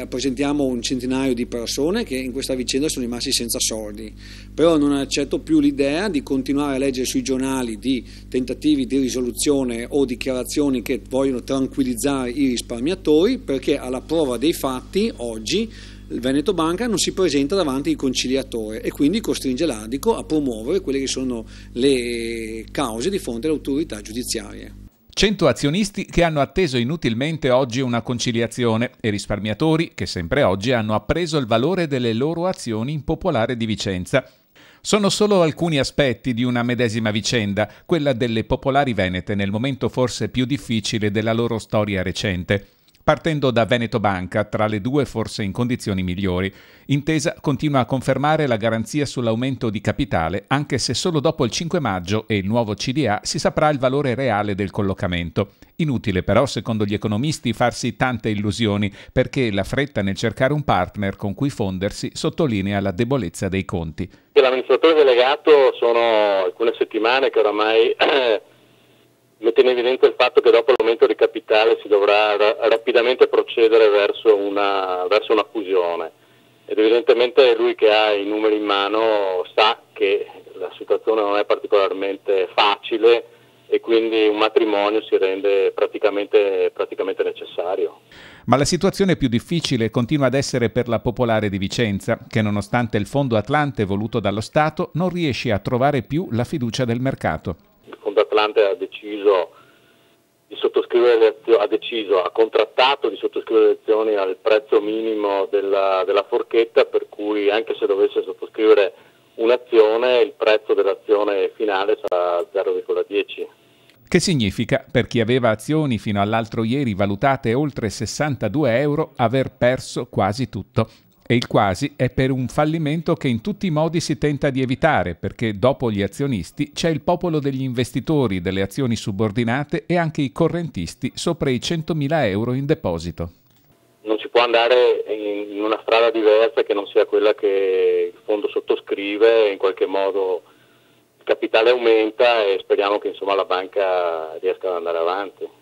Rappresentiamo un centinaio di persone che in questa vicenda sono rimasti senza soldi, però non accetto più l'idea di continuare a leggere sui giornali di tentativi di risoluzione o dichiarazioni che vogliono tranquillizzare i risparmiatori perché alla prova dei fatti oggi il Veneto Banca non si presenta davanti al conciliatore e quindi costringe l'Adico a promuovere quelle che sono le cause di fronte alle autorità giudiziarie. 100 azionisti che hanno atteso inutilmente oggi una conciliazione e risparmiatori che sempre oggi hanno appreso il valore delle loro azioni in Popolare di Vicenza. Sono solo alcuni aspetti di una medesima vicenda, quella delle popolari venete nel momento forse più difficile della loro storia recente. Partendo da Veneto Banca, tra le due forse in condizioni migliori, Intesa continua a confermare la garanzia sull'aumento di capitale anche se solo dopo il 5 maggio e il nuovo CDA si saprà il valore reale del collocamento. Inutile però, secondo gli economisti, farsi tante illusioni perché la fretta nel cercare un partner con cui fondersi sottolinea la debolezza dei conti. L'amministratore delegato sono alcune settimane che oramai... mette in evidenza il fatto che dopo l'aumento di capitale si dovrà ra- rapidamente procedere verso una, verso una fusione ed evidentemente lui che ha i numeri in mano sa che la situazione non è particolarmente facile e quindi un matrimonio si rende praticamente, praticamente, necessario. Ma la situazione più difficile continua ad essere per la Popolare di Vicenza, che nonostante il fondo Atlante voluto dallo Stato non riesce a trovare più la fiducia del mercato. Ferrante ha deciso di sottoscrivere le azioni, ha deciso, ha contrattato di sottoscrivere le azioni al prezzo minimo della, della forchetta, per cui anche se dovesse sottoscrivere un'azione, il prezzo dell'azione finale sarà 0,10 che significa, per chi aveva azioni fino all'altro ieri valutate oltre 62 euro, aver perso quasi tutto e il quasi è per un fallimento che in tutti i modi si tenta di evitare, perché dopo gli azionisti c'è il popolo degli investitori, delle azioni subordinate e anche i correntisti sopra i 100.000 euro in deposito. Non si può andare in una strada diversa che non sia quella che il fondo sottoscrive in qualche modo il capitale aumenta e speriamo che insomma, la banca riesca ad andare avanti.